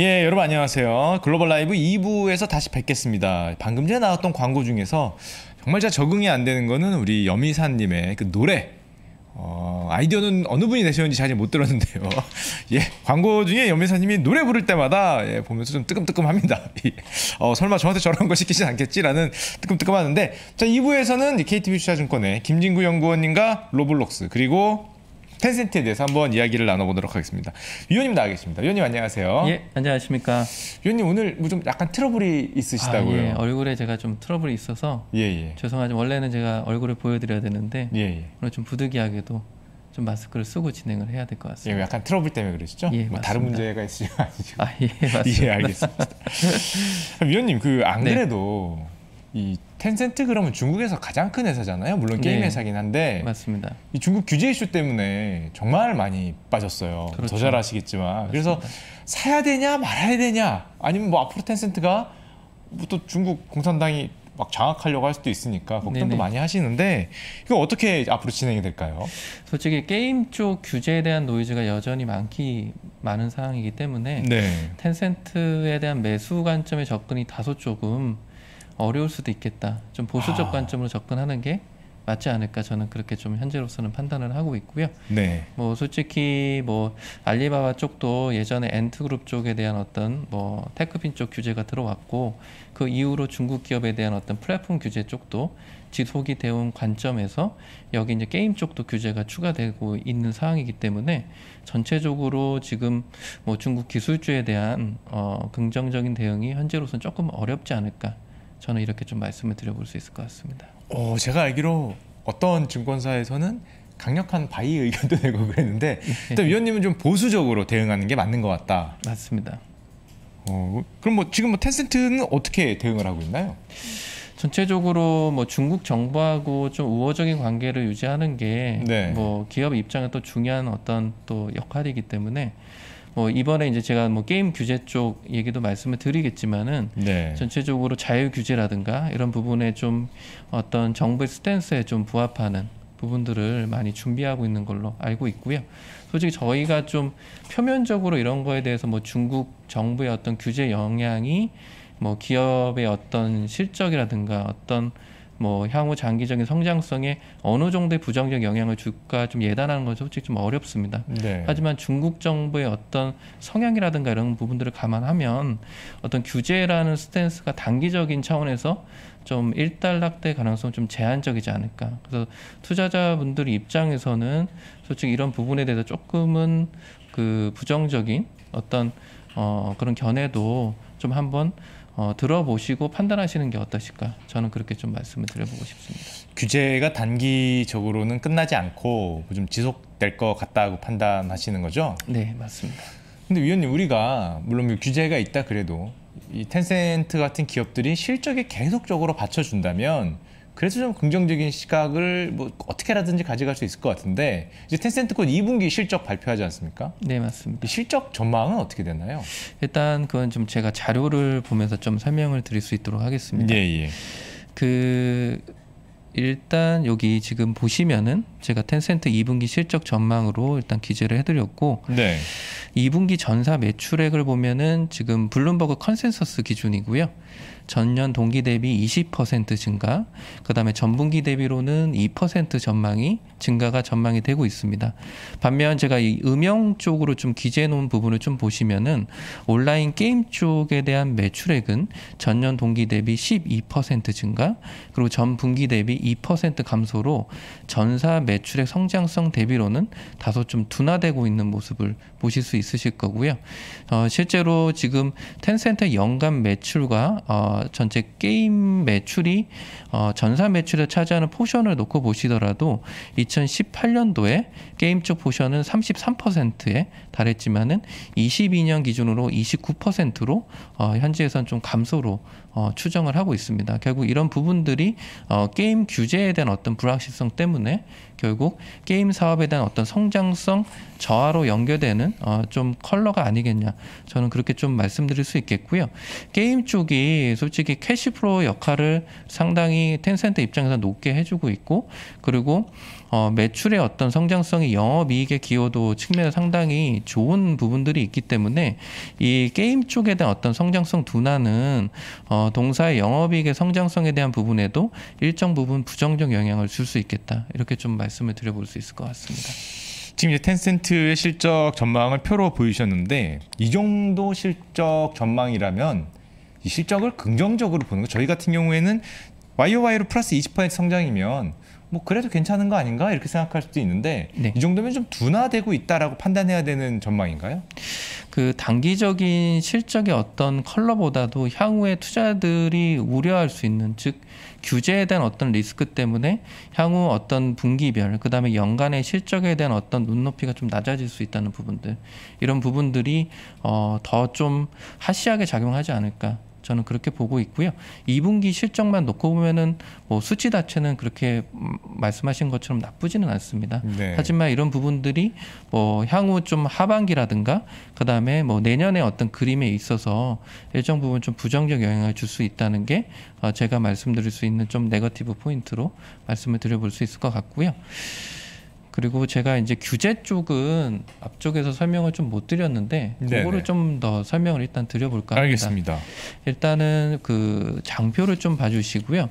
예, 여러분 안녕하세요. 글로벌 라이브 2부에서 다시 뵙겠습니다. 방금 전에 나왔던 광고 중에서 정말 잘 적응이 안 되는 거는 우리 여미사님의 그 노래. 어, 아이디어는 어느 분이 내셨는지 잘 못 들었는데요. 예, 광고 중에 여미사님이 노래 부를 때마다 예, 보면서 좀 뜨끔뜨끔합니다. 예. 어, 설마 저한테 저런 거 시키진 않겠지라는 뜨끔뜨끔하는데 자 2부에서는 KTB 투자증권의 김진구 연구원님과 로블록스 그리고 텐센트에 대해서 한번 이야기를 나눠보도록 하겠습니다. 위원님 나와 계십니다. 위원님 안녕하세요. 예, 안녕하십니까. 위원님 오늘 뭐좀 약간 트러블이 있으시다고요. 아, 예, 얼굴에 제가 좀 트러블이 있어서 예, 예. 죄송하지만 원래는 제가 얼굴을 보여드려야 되는데 예, 예. 오늘 좀 부득이하게도 좀 마스크를 쓰고 진행을 해야 될것 예, 같습니다. 예, 약간 트러블 때문에 그러시죠? 예, 뭐 다른 문제가 있으신 거 아니죠? 아, 예, 맞습니다. 예, 알겠습니다. 위원님, 그안 네. 그래도 네. 이 텐센트 그러면 중국에서 가장 큰 회사잖아요. 물론 게임 네. 회사긴 한데 맞습니다. 이 중국 규제 이슈 때문에 정말 많이 빠졌어요. 그렇죠. 더잘 아시겠지만 맞습니다. 그래서 사야 되냐 말아야 되냐 아니면 뭐 앞으로 텐센트가 뭐또 중국 공산당이 막 장악하려고 할 수도 있으니까 걱정도 네네. 많이 하시는데 이거 어떻게 앞으로 진행이 될까요? 솔직히 게임 쪽 규제에 대한 노이즈가 여전히 많기 많은 상황이기 때문에 네. 텐센트에 대한 매수 관점의 접근이 다소 조금 어려울 수도 있겠다. 좀 보수적 아. 관점으로 접근하는 게 맞지 않을까 저는 그렇게 좀 현재로서는 판단을 하고 있고요. 네. 뭐 솔직히 뭐 알리바바 쪽도 예전에 엔트그룹 쪽에 대한 어떤 뭐 테크핀 쪽 규제가 들어왔고 그 이후로 중국 기업에 대한 어떤 플랫폼 규제 쪽도 지속이 되온 관점에서 여기 이제 게임 쪽도 규제가 추가되고 있는 상황이기 때문에 전체적으로 지금 뭐 중국 기술주에 대한 어 긍정적인 대응이 현재로서는 조금 어렵지 않을까 저는 이렇게 좀 말씀을 드려볼 수 있을 것 같습니다. 어, 제가 알기로 어떤 증권사에서는 강력한 바이 의견도 내고 그랬는데 일단 네. 위원님은 좀 보수적으로 대응하는 게 맞는 것 같다. 맞습니다. 어, 그럼 뭐 지금 뭐 텐센트는 어떻게 대응을 하고 있나요? 전체적으로 뭐 중국 정부하고 좀 우호적인 관계를 유지하는 게뭐 네. 뭐 기업 입장에 또 중요한 어떤 또 역할이기 때문에 뭐 이번에 이제 제가 뭐 게임 규제 쪽 얘기도 말씀을 드리겠지만은 네. 전체적으로 자유 규제라든가 이런 부분에 좀 어떤 정부의 스탠스에 좀 부합하는 부분들을 많이 준비하고 있는 걸로 알고 있고요. 솔직히 저희가 좀 표면적으로 이런 거에 대해서 뭐 중국 정부의 어떤 규제 영향이 뭐 기업의 어떤 실적이라든가 어떤 뭐 향후 장기적인 성장성에 어느 정도의 부정적 영향을 줄까 좀 예단하는 건 솔직히 좀 어렵습니다. 네. 하지만 중국 정부의 어떤 성향이라든가 이런 부분들을 감안하면 어떤 규제라는 스탠스가 단기적인 차원에서 좀 일단락될 가능성은 좀 제한적이지 않을까. 그래서 투자자분들 입장에서는 솔직히 이런 부분에 대해서 조금은 그 부정적인 어떤 어 그런 견해도 좀 한번 어, 들어보시고 판단하시는 게 어떠실까 저는 그렇게 좀 말씀을 드려보고 싶습니다. 규제가 단기적으로는 끝나지 않고 좀 지속될 것 같다고 판단하시는 거죠? 네 맞습니다. 근데 위원님 우리가 물론 뭐 규제가 있다 그래도 이 텐센트 같은 기업들이 실적에 계속적으로 받쳐준다면 그래서 좀 긍정적인 시각을 뭐 어떻게라든지 가져갈 수 있을 것 같은데 이제 텐센트콘 2분기 실적 발표하지 않습니까? 네 맞습니다. 실적 전망은 어떻게 되나요? 일단 그건 좀 제가 자료를 보면서 좀 설명을 드릴 수 있도록 하겠습니다. 예예. 예. 그 일단 여기 지금 보시면은 제가 텐센트 2분기 실적 전망으로 일단 기재를 해드렸고 네. 2분기 전사 매출액을 보면은 지금 블룸버그 컨센서스 기준이고요. 전년 동기 대비 20% 증가, 그다음에 전분기 대비로는 2% 전망이 증가가 전망이 되고 있습니다. 반면 제가 이 음영 쪽으로 좀 기재해 놓은 부분을 좀 보시면은 온라인 게임 쪽에 대한 매출액은 전년 동기 대비 12% 증가, 그리고 전분기 대비 2% 감소로 전사 매 매출의 성장성 대비로는 다소 좀 둔화되고 있는 모습을 보실 수 있으실 거고요. 어, 실제로 지금 텐센트 연간 매출과 어, 전체 게임 매출이 어, 전사 매출에 차지하는 포션을 놓고 보시더라도 2018년도에 게임 쪽 포션은 33%에 달했지만은 22년 기준으로 29%로 어, 현지에선 좀 감소로 어, 추정을 하고 있습니다. 결국 이런 부분들이 어, 게임 규제에 대한 어떤 불확실성 때문에 결국 게임 사업에 대한 어떤 성장성 저하로 연결되는 어, 좀 컬러가 아니겠냐 저는 그렇게 좀 말씀드릴 수 있겠고요. 게임 쪽이 솔직히 캐시프로 역할을 상당히 텐센트 입장에서 높게 해주고 있고 그리고 어, 매출의 어떤 성장성이 영업이익의 기여도 측면에 상당히 좋은 부분들이 있기 때문에 이 게임 쪽에 대한 어떤 성장성 둔화는 어, 동사의 영업이익의 성장성에 대한 부분에도 일정 부분 부정적 영향을 줄 수 있겠다 이렇게 좀 말씀을 드려볼 수 있을 것 같습니다. 지금 이제 텐센트의 실적 전망을 표로 보이셨는데 이 정도 실적 전망이라면 이 실적을 긍정적으로 보는 거 저희 같은 경우에는 YOY로 플러스 20% 성장이면 뭐 그래도 괜찮은 거 아닌가 이렇게 생각할 수도 있는데 네. 이 정도면 좀 둔화되고 있다라고 판단해야 되는 전망인가요? 그 단기적인 실적의 어떤 컬러보다도 향후에 투자들이 우려할 수 있는 즉 규제에 대한 어떤 리스크 때문에 향후 어떤 분기별 그다음에 연간의 실적에 대한 어떤 눈높이가 좀 낮아질 수 있다는 부분들 이런 부분들이 어, 더 좀 하시하게 작용하지 않을까 저는 그렇게 보고 있고요. 2분기 실적만 놓고 보면은 뭐 수치 자체는 그렇게 말씀하신 것처럼 나쁘지는 않습니다. 네. 하지만 이런 부분들이 뭐 향후 좀 하반기라든가 그다음에 뭐 내년에 어떤 그림에 있어서 일정 부분 좀 부정적 영향을 줄 수 있다는 게 어, 제가 말씀드릴 수 있는 좀 네거티브 포인트로 말씀을 드려볼 수 있을 것 같고요. 그리고 제가 이제 규제 쪽은 앞쪽에서 설명을 좀 못 드렸는데 그거를 좀 더 설명을 일단 드려볼까 합니다. 알겠습니다. 일단은 그 장표를 좀 봐주시고요.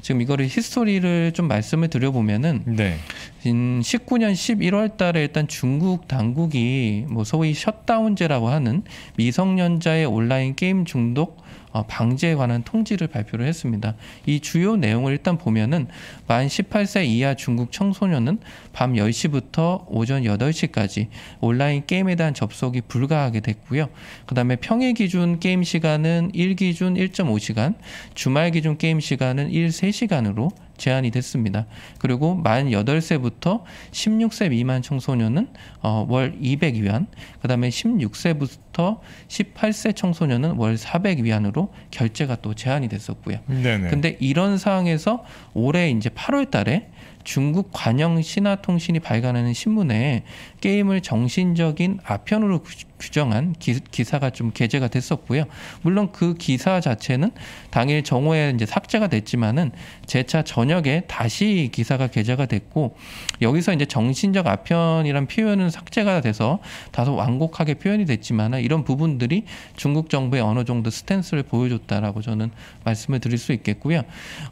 지금 이거를 히스토리를 좀 말씀을 드려보면은 네. 19년 11월 달에 일단 중국 당국이 뭐 소위 셧다운제라고 하는 미성년자의 온라인 게임 중독 어, 방지에 관한 통지를 발표를 했습니다. 이 주요 내용을 일단 보면은 만 18세 이하 중국 청소년은 밤 10시부터 오전 8시까지 온라인 게임에 대한 접속이 불가하게 됐고요. 그다음에 평일 기준 게임 시간은 1기준 1.5시간, 주말 기준 게임 시간은 1, 3시간으로 제한이 됐습니다. 그리고 만 8세부터 16세 미만 청소년은 어, 월 200위안, 그 다음에 16세부터 18세 청소년은 월 400위안으로 결제가 또 제한이 됐었고요. 네네. 근데 이런 상황에서 올해 이제 8월 달에 중국 관영 신화통신이 발간하는 신문에 게임을 정신적인 아편으로 규정한 기, 기사가 좀 게재가 됐었고요. 물론 그 기사 자체는 당일 정오에 이제 삭제가 됐지만은 제차 저녁에 다시 기사가 게재가 됐고 여기서 이제 정신적 아편이란 표현은 삭제가 돼서 다소 완곡하게 표현이 됐지만 이런 부분들이 중국 정부의 어느 정도 스탠스를 보여줬다라고 저는 말씀을 드릴 수 있겠고요.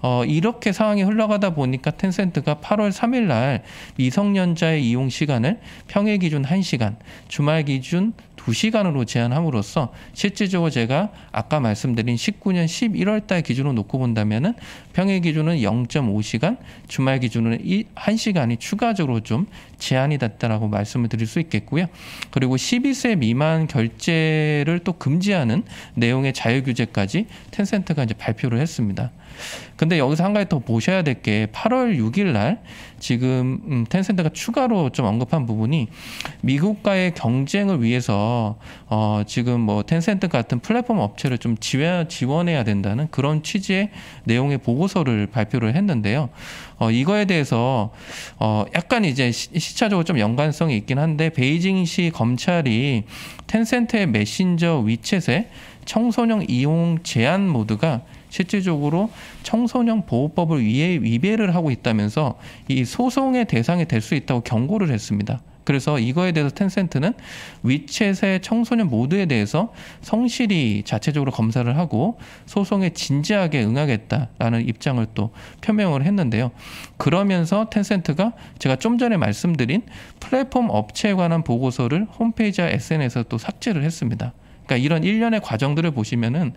어, 이렇게 상황이 흘러가다 보니까 텐센트가 8월 3일 날 미성년자의 이용 시간을 평일 기준 1시간, 주말 기준 두시간으로 제한함으로써 실질적으로 제가 아까 말씀드린 19년 11월 달 기준으로 놓고 본다면은 평일 기준은 0.5시간, 주말 기준은 1시간이 추가적으로 좀 제한이 됐다라고 말씀을 드릴 수 있겠고요. 그리고 12세 미만 결제를 또 금지하는 내용의 자유 규제까지 텐센트가 이제 발표를 했습니다. 근데 여기서 한 가지 더 보셔야 될 게 8월 6일 날 지금 음, 텐센트가 추가로 좀 언급한 부분이 미국과의 경쟁을 위해서 어, 지금 뭐 텐센트 같은 플랫폼 업체를 좀 지원, 지원해야 된다는 그런 취지의 내용의 보고서를 발표를 했는데요. 어, 이거에 대해서 어, 약간 이제 시차적으로 좀 연관성이 있긴 한데 베이징시 검찰이 텐센트의 메신저 위챗에 청소년 이용 제한 모드가 실질적으로 청소년 보호법을 위해 위배를 하고 있다면서 이 소송의 대상이 될 수 있다고 경고를 했습니다. 그래서 이거에 대해서 텐센트는 위챗의 청소년 모두에 대해서 성실히 자체적으로 검사를 하고 소송에 진지하게 응하겠다라는 입장을 또 표명을 했는데요. 그러면서 텐센트가 제가 좀 전에 말씀드린 플랫폼 업체에 관한 보고서를 홈페이지와 s n s 에또 삭제를 했습니다. 그러니까 이런 일련의 과정들을 보시면은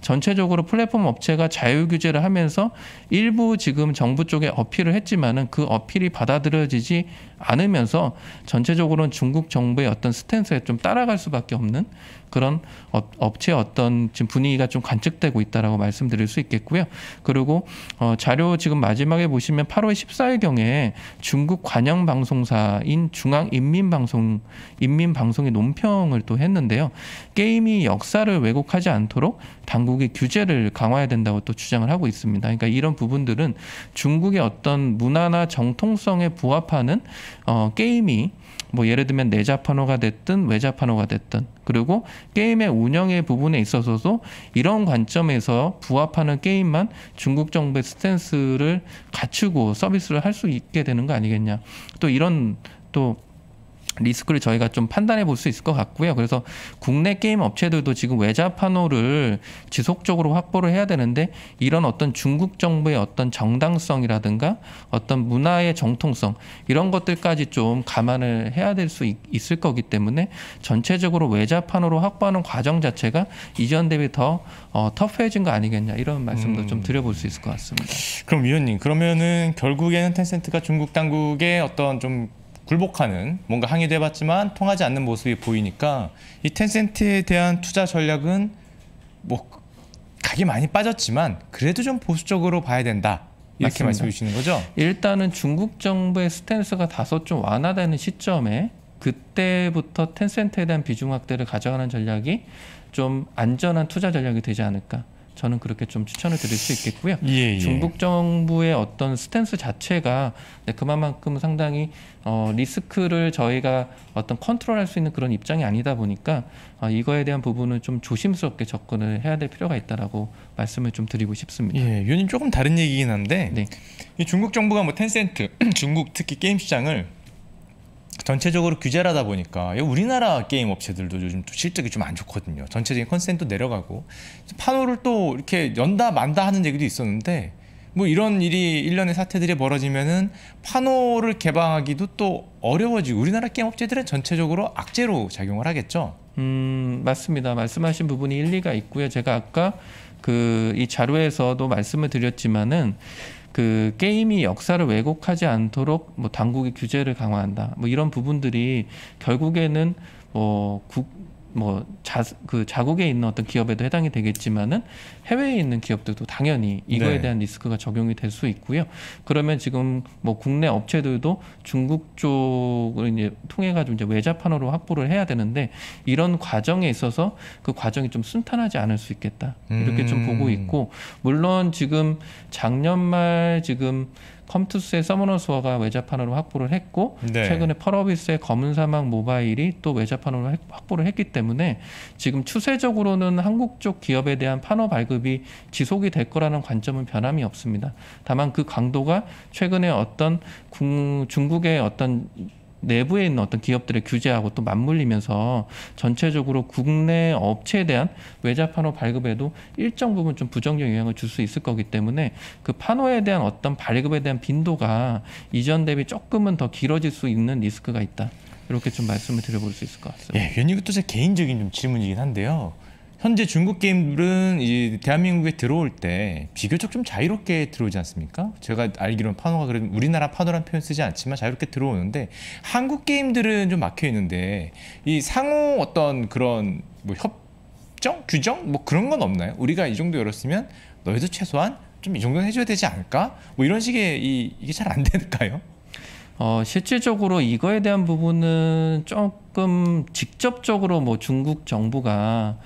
전체적으로 플랫폼 업체가 자율 규제를 하면서 일부 지금 정부 쪽에 어필을 했지만은 그 어필이 받아들여지지 않으면서 전체적으로는 중국 정부의 어떤 스탠스에 좀 따라갈 수밖에 없는 그런 업체의 어떤 지금 분위기가 좀 관측되고 있다라고 말씀드릴 수 있겠고요. 그리고 어, 자료 지금 마지막에 보시면 8월 14일 경에 중국 관영 방송사인 중앙 인민방송 인민방송이 논평을 또 했는데요. 게임이 역사를 왜곡하지 않도록 당국이 규제를 강화해야 된다고 또 주장을 하고 있습니다. 그러니까 이런 부분들은 중국의 어떤 문화나 정통성에 부합하는 어, 게임이 뭐 예를 들면 내자판호가 됐든 외자판호가 됐든 그리고 게임의 운영의 부분에 있어서도 이런 관점에서 부합하는 게임만 중국 정부의 스탠스를 갖추고 서비스를 할 수 있게 되는 거 아니겠냐 또 이런 또 리스크를 저희가 좀 판단해 볼 수 있을 것 같고요. 그래서 국내 게임 업체들도 지금 외자 판호를 지속적으로 확보를 해야 되는데 이런 어떤 중국 정부의 어떤 정당성이라든가 어떤 문화의 정통성 이런 것들까지 좀 감안을 해야 될 수 있을 거기 때문에 전체적으로 외자 판호로 확보하는 과정 자체가 이전 대비 더 어, 터프해진 거 아니겠냐 이런 말씀도 음. 좀 드려볼 수 있을 것 같습니다. 그럼 위원님 그러면은 결국에는 텐센트가 중국 당국의 어떤 좀 굴복하는 뭔가 항의도 해봤지만 통하지 않는 모습이 보이니까 이 텐센트에 대한 투자 전략은 뭐가격이 많이 빠졌지만 그래도 좀 보수적으로 봐야 된다. 이렇게 말씀해 주시는 거죠? 일단은 중국 정부의 스탠스가 다소 좀 완화되는 시점에 그때부터 텐센트에 대한 비중 확대를 가져가는 전략이 좀 안전한 투자 전략이 되지 않을까. 저는 그렇게 좀 추천을 드릴 수 있겠고요. 예, 예. 중국 정부의 어떤 스탠스 자체가 네, 그만큼 상당히 어, 리스크를 저희가 어떤 컨트롤할 수 있는 그런 입장이 아니다 보니까 어, 이거에 대한 부분은 좀 조심스럽게 접근을 해야 될 필요가 있다라고 말씀을 좀 드리고 싶습니다. 예, 요즘 조금 다른 얘기긴 한데 네. 이 중국 정부가 뭐 텐센트 중국 특히 게임 시장을 전체적으로 규제를 하다 보니까 예, 우리나라 게임 업체들도 요즘 또 실적이 좀 안 좋거든요. 전체적인 컨센도 내려가고 판호를 또 이렇게 연다 만다 하는 얘기도 있었는데 뭐 이런 일이 일련의 사태들이 벌어지면은 판호를 개방하기도 또 어려워지고 우리나라 게임 업체들은 전체적으로 악재로 작용을 하겠죠. 음 맞습니다. 말씀하신 부분이 일리가 있고요. 제가 아까 그 이 자료에서도 말씀을 드렸지만은 그 게임이 역사를 왜곡하지 않도록 뭐 당국의 규제를 강화한다. 뭐 이런 부분들이 결국에는 뭐 국, 뭐자그 자국에 있는 어떤 기업에도 해당이 되겠지만은 해외에 있는 기업들도 당연히 이거에 네. 대한 리스크가 적용이 될 수 있고요. 그러면 지금 뭐 국내 업체들도 중국 쪽을 이제 통해 가지고 이제 외자판으로 확보를 해야 되는데 이런 과정에 있어서 그 과정이 좀 순탄하지 않을 수 있겠다 이렇게 음. 좀 보고 음. 있고 물론 지금 작년 말 지금 컴투스의 서머너스워가 외자판으로 확보를 했고 네. 최근에 펄어비스의 검은 사막 모바일이 또 외자판으로 확보를 했기 때문에 지금 추세적으로는 한국 쪽 기업에 대한 판호 발급이 지속이 될 거라는 관점은 변함이 없습니다. 다만 그 강도가 최근에 어떤 중국의 어떤 내부에 있는 어떤 기업들의 규제하고 또 맞물리면서 전체적으로 국내 업체에 대한 외자 판호 발급에도 일정 부분 좀 부정적 영향을 줄 수 있을 거기 때문에 그 판호에 대한 어떤 발급에 대한 빈도가 이전 대비 조금은 더 길어질 수 있는 리스크가 있다. 이렇게 좀 말씀을 드려볼 수 있을 것 같습니다. 예, 괜히 이제 개인적인 좀 질문이긴 한데요. 현재 중국 게임들은 이 대한민국에 들어올 때 비교적 좀 자유롭게 들어오지 않습니까? 제가 알기로는 파노가 그래도 우리나라 파노란 표현 쓰지 않지만 자유롭게 들어오는데 한국 게임들은 좀 막혀 있는데 이 상호 어떤 그런 뭐 협정 규정 뭐 그런 건 없나요? 우리가 이 정도 열었으면 너희도 최소한 좀 이 정도는 해줘야 되지 않을까? 뭐 이런 식의 이, 이게 잘 안 될까요? 어, 실질적으로 이거에 대한 부분은 조금 직접적으로 뭐 중국 정부가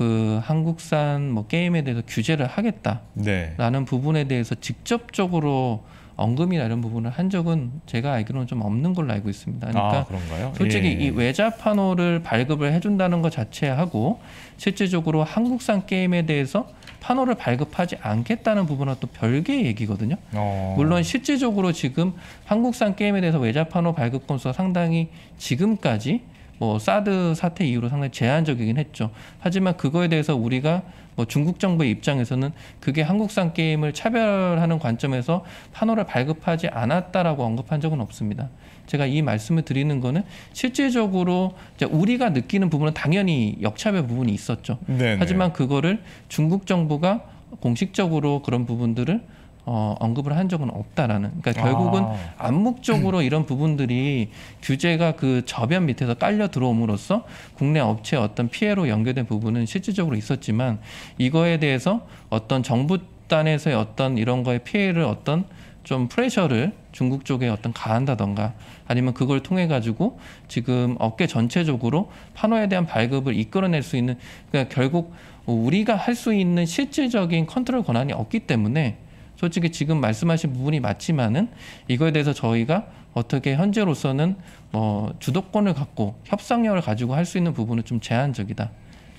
그 한국산 뭐 게임에 대해서 규제를 하겠다라는 네. 부분에 대해서 직접적으로 언급이나 이런 부분을 한 적은 제가 알기로는 좀 없는 걸로 알고 있습니다. 아, 그러니까 아, 솔직히 예. 이 외자판호를 발급을 해준다는 것 자체하고 실제적으로 한국산 게임에 대해서 판호를 발급하지 않겠다는 부분은 또 별개의 얘기거든요. 어. 물론 실질적으로 지금 한국산 게임에 대해서 외자판호 발급 건수가 상당히 지금까지 뭐 사드 사태 이후로 상당히 제한적이긴 했죠. 하지만 그거에 대해서 우리가 뭐 중국 정부의 입장에서는 그게 한국산 게임을 차별하는 관점에서 판호를 발급하지 않았다라고 언급한 적은 없습니다. 제가 이 말씀을 드리는 거는 실질적으로 우리가 느끼는 부분은 당연히 역차별 부분이 있었죠. 네네. 하지만 그거를 중국 정부가 공식적으로 그런 부분들을 어, 언급을 한 적은 없다라는. 그러니까 아. 결국은 아. 암묵적으로 이런 부분들이 규제가 그 저변 밑에서 깔려 들어옴으로써 국내 업체 어떤 피해로 연결된 부분은 실질적으로 있었지만 이거에 대해서 어떤 정부 단에서의 어떤 이런 거에 피해를 어떤 좀 프레셔를 중국 쪽에 어떤 가한다던가 아니면 그걸 통해 가지고 지금 업계 전체적으로 판호에 대한 발급을 이끌어낼 수 있는 그러니까 결국 우리가 할 수 있는 실질적인 컨트롤 권한이 없기 때문에 솔직히 지금 말씀하신 부분이 맞지만은 이거에 대해서 저희가 어떻게 현재로서는 뭐 주도권을 갖고 협상력을 가지고 할 수 있는 부분은 좀 제한적이다.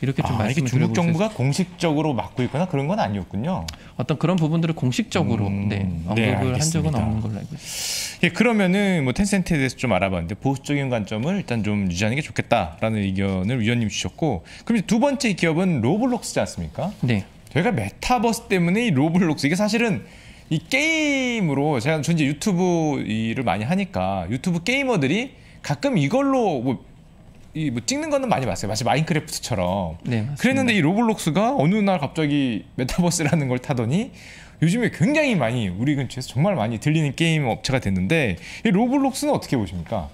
이렇게 좀 아, 말씀을 이게 중국 정부가 있어요. 공식적으로 막고 있거나 그런 건 아니었군요. 어떤 그런 부분들을 공식적으로 음, 네, 네 언급을 네, 한 적은 없는 걸로 알고 있습니다. 예, 그러면은 뭐 텐센트에 대해서 좀 알아봤는데 보수적인 관점을 일단 좀 유지하는 게 좋겠다라는 의견을 위원님 주셨고 그럼 두 번째 기업은 로블록스지 않습니까? 네. 저희가 메타버스 때문에 이 로블록스 이게 사실은 이 게임으로 제가 전 이제 유튜브 일을 많이 하니까 유튜브 게이머들이 가끔 이걸로 뭐, 이 뭐 찍는 거는 많이 봤어요. 마치 마인크래프트처럼. 네, 그랬는데 이 로블록스가 어느 날 갑자기 메타버스라는 걸 타더니 요즘에 굉장히 많이 우리 근처에서 정말 많이 들리는 게임 업체가 됐는데 이 로블록스는 어떻게 보십니까?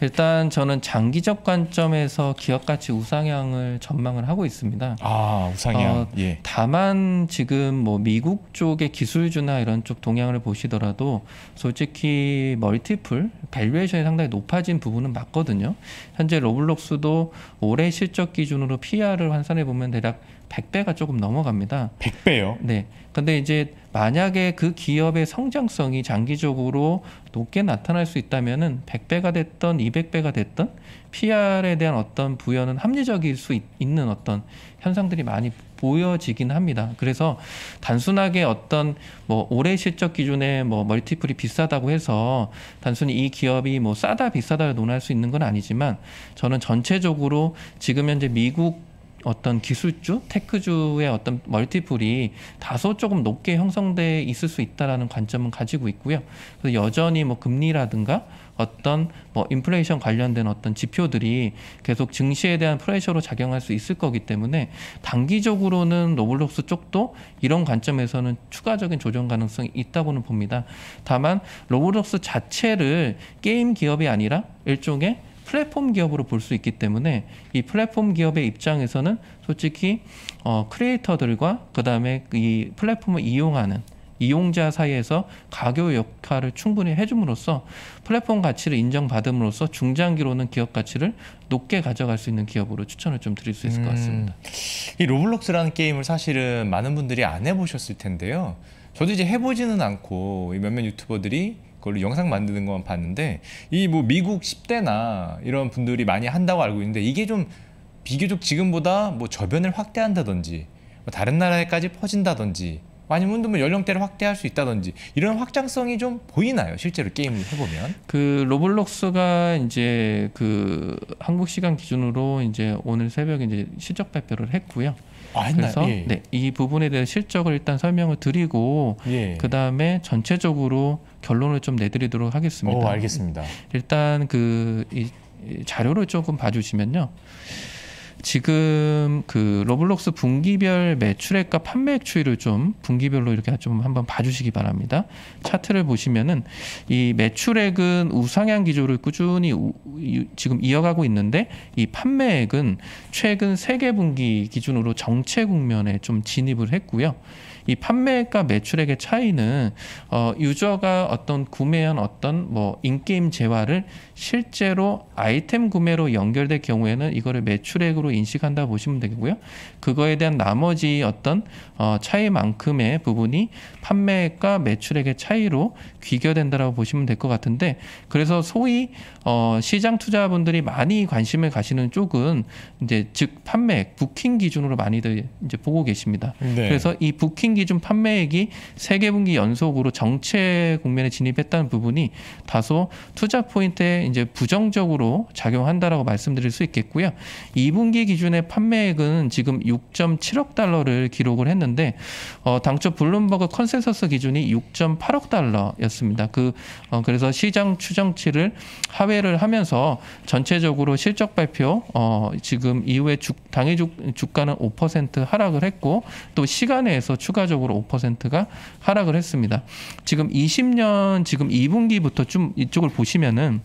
일단 저는 장기적 관점에서 기업 가치 우상향을 전망을 하고 있습니다. 아 우상향. 어, 예. 다만 지금 뭐 미국 쪽의 기술주나 이런 쪽 동향을 보시더라도 솔직히 멀티플 밸류에이션이 상당히 높아진 부분은 맞거든요. 현재 로블록스도 올해 실적 기준으로 PR을 환산해 보면 대략 100배가 조금 넘어갑니다. 100배요? 네. 근데 이제 만약에 그 기업의 성장성이 장기적으로 높게 나타날 수 있다면은 100배가 됐던 200배가 됐던 PR에 대한 어떤 부여는 합리적일 수 있, 는 어떤 현상들이 많이 보여지긴 합니다. 그래서 단순하게 어떤 뭐 올해 실적 기준에 뭐 멀티플이 비싸다고 해서 단순히 이 기업이 뭐 싸다 비싸다를 논할 수 있는 건 아니지만 저는 전체적으로 지금 현재 미국 어떤 기술주, 테크주의 어떤 멀티플이 다소 조금 높게 형성돼 있을 수 있다라는 관점은 가지고 있고요. 그래서 여전히 뭐 금리라든가 어떤 뭐 인플레이션 관련된 어떤 지표들이 계속 증시에 대한 프레셔로 작용할 수 있을 거기 때문에 단기적으로는 로블록스 쪽도 이런 관점에서는 추가적인 조정 가능성이 있다고는 봅니다. 다만 로블록스 자체를 게임 기업이 아니라 일종의 플랫폼 기업으로 볼 수 있기 때문에 이 플랫폼 기업의 입장에서는 솔직히 어, 크리에이터들과 그다음에 이 플랫폼을 이용하는 이용자 사이에서 가교 역할을 충분히 해줌으로써 플랫폼 가치를 인정받음으로써 중장기로는 기업 가치를 높게 가져갈 수 있는 기업으로 추천을 좀 드릴 수 있을 것 음. 같습니다. 이 로블록스라는 게임을 사실은 많은 분들이 안 해보셨을 텐데요. 저도 이제 해보지는 않고 몇몇 유튜버들이 그걸로 영상 만드는 것만 봤는데 이 뭐 미국 10대나 이런 분들이 많이 한다고 알고 있는데 이게 좀 비교적 지금보다 뭐 저변을 확대한다든지 뭐 다른 나라에까지 퍼진다든지 아니면 뭐 연령대를 확대할 수 있다든지 이런 확장성이 좀 보이나요? 실제로 게임을 해보면? 그 로블록스가 이제 그 한국 시간 기준으로 이제 오늘 새벽에 이제 실적 발표를 했고요. 아, 그래서 예. 네, 이 부분에 대한 실적을 일단 설명을 드리고 예. 그 다음에 전체적으로 결론을 좀 내드리도록 하겠습니다. 오, 알겠습니다. 일단 그이 자료를 조금 봐주시면요. 지금 그 로블록스 분기별 매출액과 판매액 추이를 좀 분기별로 이렇게 좀 한번 봐주시기 바랍니다. 차트를 보시면은 이 매출액은 우상향 기조를 꾸준히 우, 유, 지금 이어가고 있는데 이 판매액은 최근 세개 분기 기준으로 정체 국면에 좀 진입을 했고요. 이 판매액과 매출액의 차이는 어, 유저가 어떤 구매한 어떤 뭐 인게임 재화를 실제로 아이템 구매로 연결될 경우에는 이거를 매출액으로 정도로 인식한다 보시면 되고요. 겠 그거에 대한 나머지 어떤 어, 차이만큼의 부분이 판매가 매출액의 차이로 귀결된다라고 보시면 될 것 같은데 그래서 소위 어, 시장 투자분들이 많이 관심을 가시는 쪽은 이제 즉 판매액 부킹 기준으로 많이들 이제 보고 계십니다. 네. 그래서 이 부킹 기준 판매액이 세계 분기 연속으로 정체 국면에 진입했다는 부분이 다소 투자 포인트에 이제 부정적으로 작용한다라고 말씀드릴 수 있겠고요. 2분기 분기 기준의 판매액은 지금 6.7억 달러를 기록을 했는데 어, 당초 블룸버그 컨센서스 기준이 6.8억 달러였습니다. 그 어, 그래서 시장 추정치를 하회를 하면서 전체적으로 실적 발표 어, 지금 이후에 주, 당일 주, 주가는 5% 하락을 했고 또 시간에서 추가적으로 5%가 하락을 했습니다. 지금 20년 지금 2분기부터 좀 이쪽을 보시면은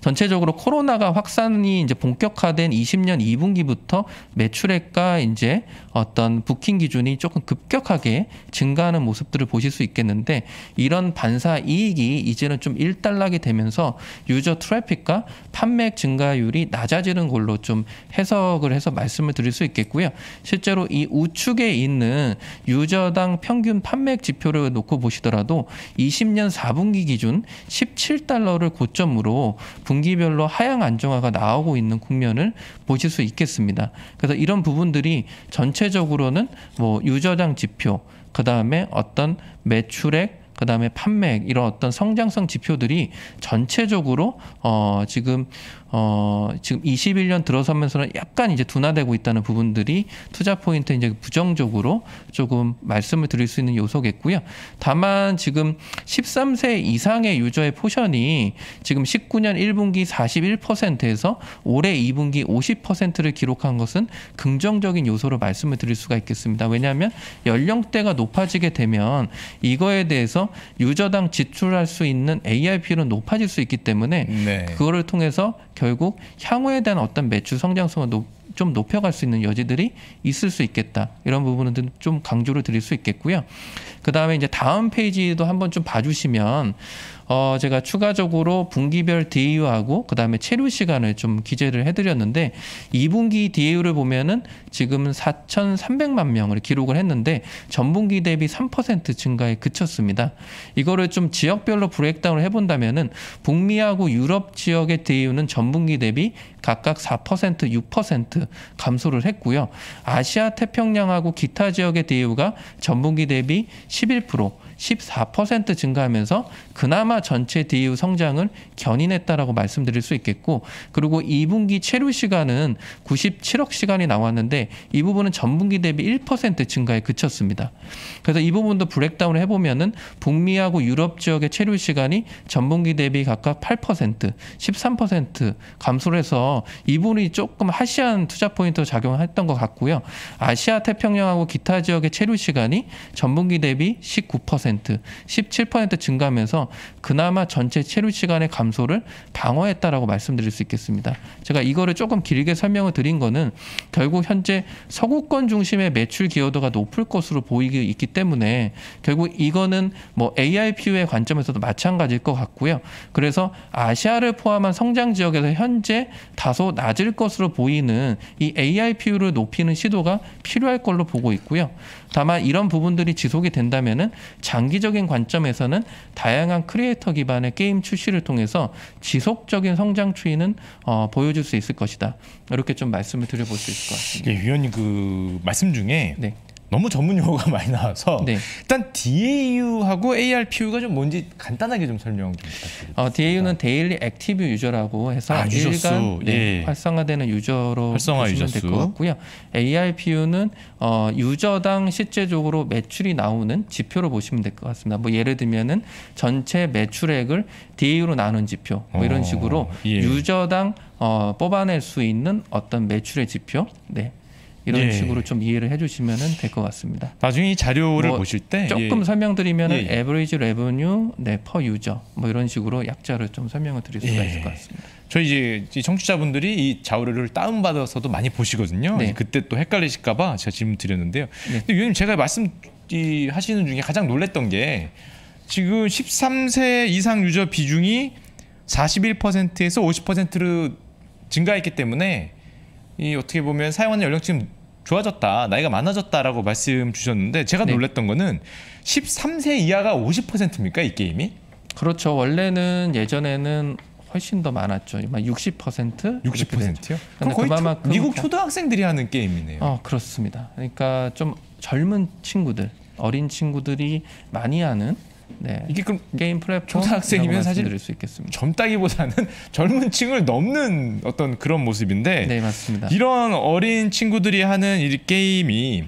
전체적으로 코로나가 확산이 이제 본격화된 20년 2분기부터 매출액과 이제 어떤 부킹 기준이 조금 급격하게 증가하는 모습들을 보실 수 있겠는데 이런 반사 이익이 이제는 좀 일단락이 되면서 유저 트래픽과 판매액 증가율이 낮아지는 걸로 좀 해석을 해서 말씀을 드릴 수 있겠고요. 실제로 이 우측에 있는 유저당 평균 판매액 지표를 놓고 보시더라도 20년 4분기 기준 17달러를 고점으로 분기별로 하향 안정화가 나오고 있는 국면을 보실 수 있겠습니다. 그래서 이런 부분들이 전체적으로는 뭐 유저당 지표, 그 다음에 어떤 매출액, 그 다음에 판매 이런 어떤 성장성 지표들이 전체적으로 어 지금 어 지금 21년 들어서면서는 약간 이제 둔화되고 있다는 부분들이 투자 포인트 이제 부정적으로 조금 말씀을 드릴 수 있는 요소겠고요. 다만 지금 13세 이상의 유저의 포션이 지금 19년 1분기 41%에서 올해 2분기 50%를 기록한 것은 긍정적인 요소로 말씀을 드릴 수가 있겠습니다. 왜냐하면 연령대가 높아지게 되면 이거에 대해서 유저당 지출할 수 있는 ARP는 높아질 수 있기 때문에 네. 그거를 통해서 결국 향후에 대한 어떤 매출 성장성을 높, 좀 높여갈 수 있는 여지들이 있을 수 있겠다 이런 부분은 좀 강조를 드릴 수 있겠고요. 그 다음에 이제 다음 페이지도 한번 좀 봐주시면 어, 제가 추가적으로 분기별 DAU하고 그다음에 체류 시간을 좀 기재를 해드렸는데 2분기 DAU를 보면은 지금 4,300만 명을 기록을 했는데 전분기 대비 3% 증가에 그쳤습니다. 이거를 좀 지역별로 브레이크다운을 해본다면은 북미하고 유럽 지역의 DAU는 전분기 대비 각각 4%, 6% 감소를 했고요. 아시아 태평양하고 기타 지역의 DAU가 전분기 대비 11%, 14% 증가하면서 그나마 전체 DU e 성장을 견인했다라고 말씀드릴 수 있겠고 그리고 2분기 체류 시간은 97억 시간이 나왔는데 이 부분은 전분기 대비 1% 증가에 그쳤습니다. 그래서 이 부분도 브렉다운을 해보면은 북미하고 유럽 지역의 체류 시간이 전분기 대비 각각 8%, 13% 감소를 해서 이 부분이 조금 하시한 투자 포인트 로 작용했던 것 같고요. 아시아 태평양하고 기타 지역의 체류 시간이 전분기 대비 19% 17% 17% 증가하면서 그나마 전체 체류 시간의 감소를 방어했다라고 말씀드릴 수 있겠습니다. 제가 이거를 조금 길게 설명을 드린 거는 결국 현재 서구권 중심의 매출 기여도가 높을 것으로 보이기 있기 때문에 결국 이거는 뭐 AIPU의 관점에서도 마찬가지일 것 같고요. 그래서 아시아를 포함한 성장 지역에서 현재 다소 낮을 것으로 보이는 이 AIPU를 높이는 시도가 필요할 걸로 보고 있고요. 다만 이런 부분들이 지속이 된다면은 장기적인 관점에서는 다양한 크리에이터 기반의 게임 출시를 통해서 지속적인 성장 추이는 어, 보여줄 수 있을 것이다. 이렇게 좀 말씀을 드려볼 수 있을 것 같습니다. 예, 위원님 그 말씀 중에 네. 너무 전문 용어가 많이 나와서 네. 일단 DAU하고 ARPU가 좀 뭔지 간단하게 좀 설명 좀 부탁드립니다. 어, DAU는 데일리 액티브 유저라고 해서 아, 일간 네, 예. 활성화되는 유저로 활성화 보시면 될 것 같고요. ARPU는 어, 유저당 실제적으로 매출이 나오는 지표로 보시면 될 것 같습니다. 뭐 예를 들면은 전체 매출액을 DAU로 나눈 지표 뭐 이런 어, 식으로 어, 예. 유저당 어, 뽑아낼 수 있는 어떤 매출의 지표, 네 이런 예. 식으로 좀 이해를 해주시면 될 것 같습니다. 나중에 자료를 뭐 보실 때 조금 예. 설명드리면 은 에버리지 레버뉴 네퍼 유저 뭐 이런 식으로 약자를 좀 설명을 드릴 수가 예. 있을 것 같습니다. 저희 이제 청취자분들이 이 자료를 다운받아서도 많이 보시거든요. 네. 그때 또 헷갈리실까봐 제가 질문 드렸는데요. 네. 근데 위님 제가 말씀 하시는 중에 가장 놀랬던 게 지금 13세 이상 유저 비중이 41%에서 50%로 증가했기 때문에 이 어떻게 보면 사용하는 연령층 좋아졌다 나이가 많아졌다라고 말씀 주셨는데 제가 네. 놀랐던 거는 13세 이하가 50%입니까 이 게임이? 그렇죠 원래는 예전에는 훨씬 더 많았죠. 60%? 60%요? 그럼 거의 초, 미국 초등학생들이 하는 게임이네요. 어, 그렇습니다. 그러니까 좀 젊은 친구들, 어린 친구들이 많이 하는 네. 이게 그럼 게임 플랫폼 초등학생이면 사실 드수 있겠습니다. 젊다기보다는 젊은 층을 넘는 어떤 그런 모습인데 네, 맞습니다. 이런 어린 친구들이 하는 이 게임이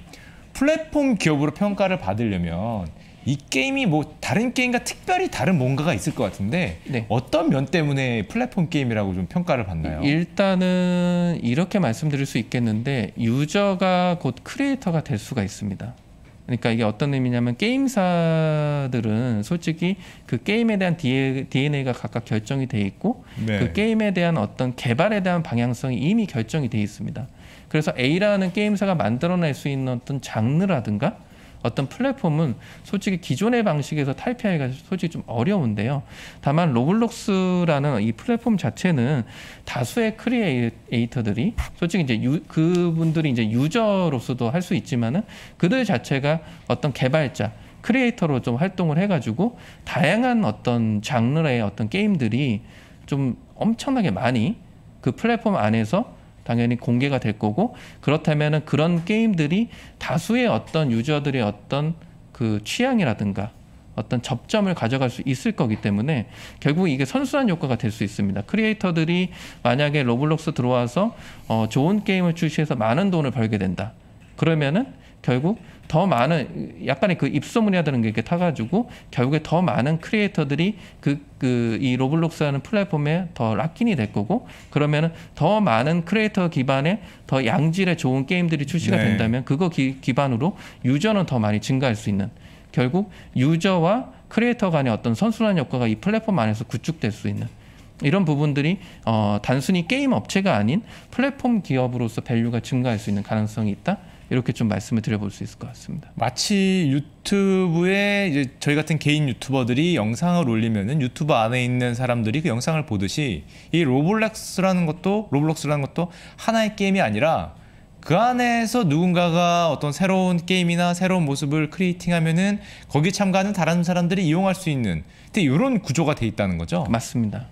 플랫폼 기업으로 평가를 받으려면 이 게임이 뭐 다른 게임과 특별히 다른 뭔가가 있을 것 같은데 네. 어떤 면 때문에 플랫폼 게임이라고 좀 평가를 받나요? 일단은 이렇게 말씀드릴 수 있겠는데 유저가 곧 크리에이터가 될 수가 있습니다. 그러니까 이게 어떤 의미냐면 게임사들은 솔직히 그 게임에 대한 DNA가 각각 결정이 돼 있고 네. 그 게임에 대한 어떤 개발에 대한 방향성이 이미 결정이 돼 있습니다. 그래서 A라는 게임사가 만들어낼 수 있는 어떤 장르라든가 어떤 플랫폼은 솔직히 기존의 방식에서 탈피하기가 솔직히 좀 어려운데요. 다만 로블록스라는 이 플랫폼 자체는 다수의 크리에이터들이 솔직히 이제 유, 그분들이 이제 유저로서도 할 수 있지만은 그들 자체가 어떤 개발자 크리에이터로 좀 활동을 해가지고 다양한 어떤 장르의 어떤 게임들이 좀 엄청나게 많이 그 플랫폼 안에서 당연히 공개가 될 거고 그렇다면 그런 게임들이 다수의 어떤 유저들의 어떤 그 취향이라든가 어떤 접점을 가져갈 수 있을 거기 때문에 결국 이게 선순환 효과가 될 수 있습니다. 크리에이터들이 만약에 로블록스 들어와서 어 좋은 게임을 출시해서 많은 돈을 벌게 된다. 그러면은 결국 더 많은 약간의 그입소문이야되는게 이렇게 타가지고 결국에 더 많은 크리에이터들이 그그이 로블록스라는 플랫폼에 더 락인이 될 거고 그러면은 더 많은 크리에이터 기반의 더 양질의 좋은 게임들이 출시가 네. 된다면 그거 기, 기반으로 유저는 더 많이 증가할 수 있는 결국 유저와 크리에이터 간의 어떤 선순환 효과가 이 플랫폼 안에서 구축될 수 있는 이런 부분들이 어, 단순히 게임 업체가 아닌 플랫폼 기업으로서 밸류가 증가할 수 있는 가능성이 있다. 이렇게 좀 말씀을 드려볼 수 있을 것 같습니다. 마치 유튜브에 이제 저희 같은 개인 유튜버들이 영상을 올리면은 유튜브 안에 있는 사람들이 그 영상을 보듯이 이 로블록스라는 것도 로블록스라는 것도 하나의 게임이 아니라 그 안에서 누군가가 어떤 새로운 게임이나 새로운 모습을 크리에이팅하면은 거기 참가하는 다른 사람들이 이용할 수 있는 근데 이런 구조가 돼 있다는 거죠. 맞습니다.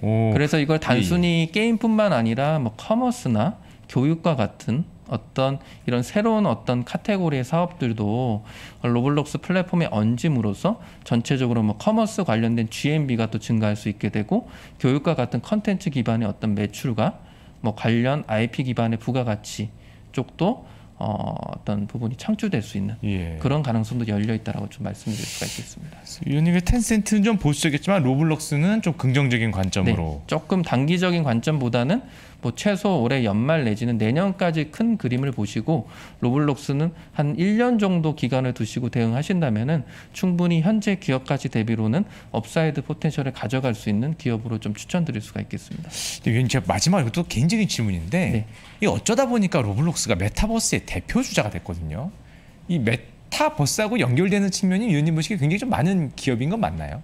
오, 그래서 이걸 단순히 네. 게임뿐만 아니라 뭐 커머스나 교육과 같은 어떤 이런 새로운 어떤 카테고리의 사업들도 로블록스 플랫폼에 얹음으로써 전체적으로 뭐 커머스 관련된 GMB가 또 증가할 수 있게 되고 교육과 같은 컨텐츠 기반의 어떤 매출과 뭐 관련 IP 기반의 부가가치 쪽도 어, 어떤 부분이 창출될 수 있는 예. 그런 가능성도 열려 있다라고 좀 말씀드릴 수가 있겠습니다. 위원님 그 텐센트는 좀 보수적이지만 로블록스는 좀 긍정적인 관점으로 네, 조금 단기적인 관점보다는 뭐 최소 올해 연말 내지는 내년까지 큰 그림을 보시고 로블록스는 한 1년 정도 기간을 두시고 대응하신다면은 충분히 현재 기업 까지 대비로는 업사이드 포텐셜을 가져갈 수 있는 기업으로 좀 추천드릴 수가 있겠습니다. 네, 제 마지막으로 또 개인적인 질문인데 네. 이 어쩌다 보니까 로블록스가 메타버스의 대표 주자가 됐거든요. 이 메타버스하고 연결되는 측면이 위님 보시기에 굉장히 좀 많은 기업인 건 맞나요?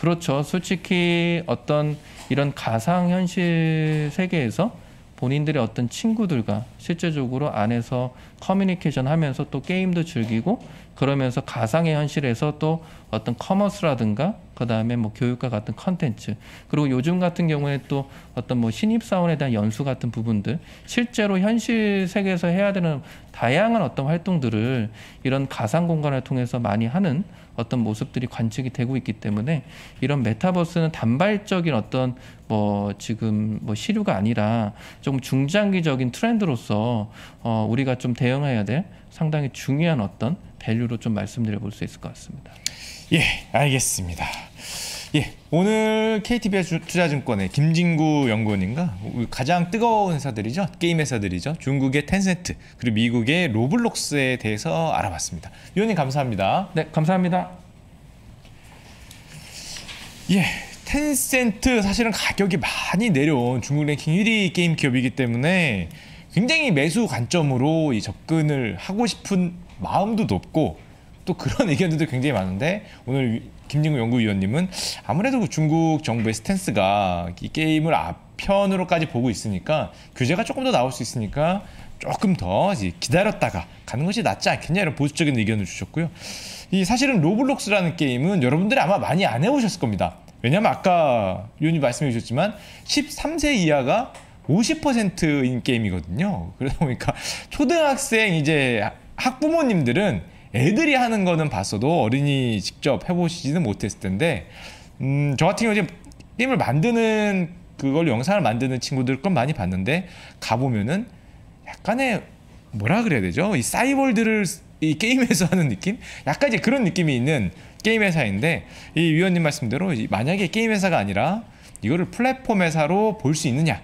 그렇죠. 솔직히 어떤 이런 가상현실 세계에서 본인들의 어떤 친구들과 실제적으로 안에서 커뮤니케이션 하면서 또 게임도 즐기고 그러면서 가상의 현실에서 또 어떤 커머스라든가 그 다음에 뭐 교육과 같은 컨텐츠 그리고 요즘 같은 경우에 또 어떤 뭐 신입사원에 대한 연수 같은 부분들 실제로 현실 세계에서 해야 되는 다양한 어떤 활동들을 이런 가상 공간을 통해서 많이 하는 어떤 모습들이 관측이 되고 있기 때문에 이런 메타버스는 단발적인 어떤 뭐 지금 뭐 시류가 아니라 좀 중장기적인 트렌드로서 어 우리가 좀 대응해야 될 상당히 중요한 어떤 밸류로 좀 말씀드려 볼 수 있을 것 같습니다. 예, 알겠습니다. 예, 오늘 KTB 투자증권의 김진구 연구원인가 가장 뜨거운 회사들이죠 게임 회사들이죠 중국의 텐센트 그리고 미국의 로블록스에 대해서 알아봤습니다 위원님 감사합니다 네 감사합니다 예 텐센트 사실은 가격이 많이 내려온 중국 랭킹 1위 게임 기업이기 때문에 굉장히 매수 관점으로 이 접근을 하고 싶은 마음도 높고 또 그런 의견들도 굉장히 많은데 오늘 김진구 연구위원님은 아무래도 그 중국 정부의 스탠스가 이 게임을 앞편으로까지 보고 있으니까 규제가 조금 더 나올 수 있으니까 조금 더 기다렸다가 가는 것이 낫지 않겠냐 이런 보수적인 의견을 주셨고요. 이 사실은 로블록스라는 게임은 여러분들이 아마 많이 안 해보셨을 겁니다. 왜냐면 아까 위원 말씀해 주셨지만 13세 이하가 50%인 게임이거든요. 그러다 보니까 초등학생 이제 학부모님들은 애들이 하는 거는 봤어도 어린이 직접 해보시지는 못했을 텐데 음, 저 같은 경우 지금 게임을 만드는 그걸 영상을 만드는 친구들 건 많이 봤는데 가보면은 약간의 뭐라 그래야 되죠? 이 사이월드를 이 게임에서 하는 느낌? 약간 이제 그런 느낌이 있는 게임 회사인데 이 위원님 말씀대로 만약에 게임 회사가 아니라 이거를 플랫폼 회사로 볼 수 있느냐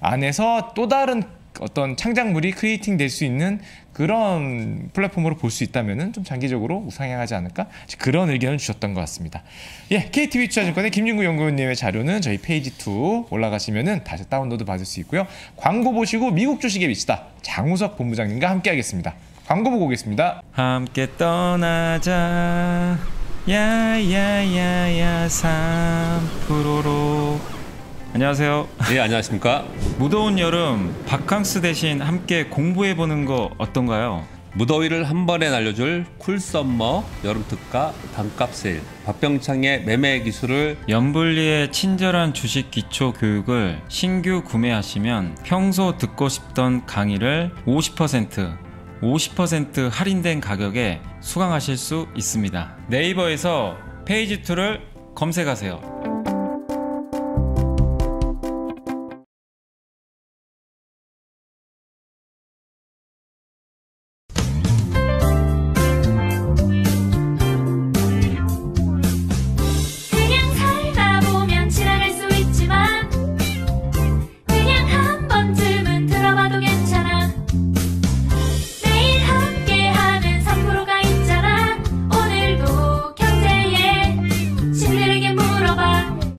안에서 또 다른 어떤 창작물이 크리에이팅 될 수 있는 그런 플랫폼으로 볼 수 있다면 좀 장기적으로 우상향하지 않을까 그런 의견을 주셨던 것 같습니다. 예, KT 위치자증권의 김윤구 연구원님의 자료는 저희 페이지 2올라가시면 다시 다운로드 받을 수 있고요. 광고 보시고 미국 주식의 위치다 장우석 본부장님과 함께하겠습니다. 광고 보고 오겠습니다. 함께 떠나자 야야야야 3%로 안녕하세요. 예, 안녕하십니까. 무더운 여름 바캉스 대신 함께 공부해 보는 거 어떤가요? 무더위를 한 번에 날려줄 쿨썸머 여름 특가 단값 세일 박병창의 매매 기술을 연불리의 친절한 주식 기초 교육을 신규 구매하시면 평소 듣고 싶던 강의를 50% 50% 할인된 가격에 수강하실 수 있습니다. 네이버에서 페이지2를 검색하세요.